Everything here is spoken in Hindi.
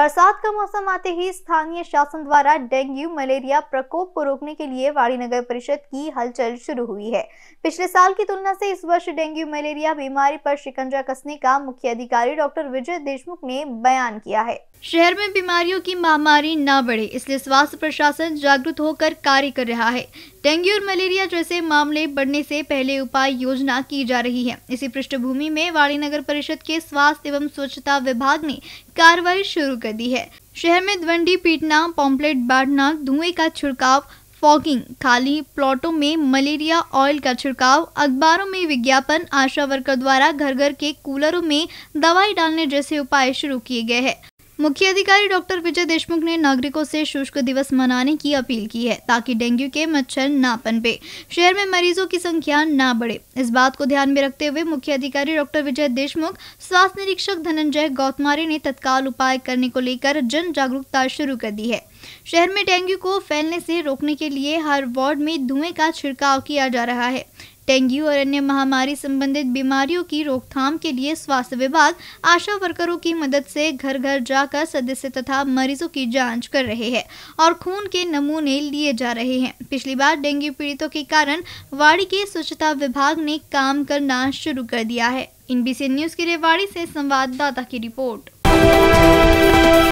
बरसात का मौसम आते ही स्थानीय शासन द्वारा डेंगू मलेरिया प्रकोप को रोकने के लिए वाड़ी नगर परिषद की हलचल शुरू हुई है पिछले साल की तुलना से इस वर्ष डेंगू मलेरिया बीमारी पर शिकंजा कसने का मुख्य अधिकारी डॉक्टर विजय देशमुख ने बयान किया है शहर में बीमारियों की महामारी न बढ़े इसलिए स्वास्थ्य प्रशासन जागरूक होकर कार्य कर रहा है डेंगू और मलेरिया जैसे मामले बढ़ने से पहले उपाय योजना की जा रही है इसी पृष्ठभूमि में वाड़ी नगर परिषद के स्वास्थ्य एवं स्वच्छता विभाग ने कार्रवाई शुरू कर दी है शहर में द्वंडी पीटना पॉम्पलेट बांटना धुएं का छिड़काव फॉगिंग खाली प्लॉटों में मलेरिया ऑयल का छिड़काव अखबारों में विज्ञापन आशा वर्कर द्वारा घर घर के कूलरों में दवाई डालने जैसे उपाय शुरू किए गए हैं मुख्य अधिकारी डॉक्टर विजय देशमुख ने नागरिकों से शुष्क दिवस मनाने की अपील की है ताकि डेंगू के मच्छर न पनपे शहर में मरीजों की संख्या न बढ़े इस बात को ध्यान में रखते हुए मुख्य अधिकारी डॉक्टर विजय देशमुख स्वास्थ्य निरीक्षक धनंजय गौतमारी ने तत्काल उपाय करने को लेकर जन जागरूकता शुरू कर दी है शहर में डेंगू को फैलने से रोकने के लिए हर वार्ड में धुएं का छिड़काव किया जा रहा है डेंगू और अन्य महामारी संबंधित बीमारियों की रोकथाम के लिए स्वास्थ्य विभाग आशा वर्करों की मदद से घर घर जाकर सदस्य तथा मरीजों की जांच कर रहे हैं और खून के नमूने लिए जा रहे हैं पिछली बार डेंगू पीड़ितों के कारण वाड़ी के स्वच्छता विभाग ने काम करना शुरू कर दिया है इन न्यूज के रेवाड़ी से संवाददाता की रिपोर्ट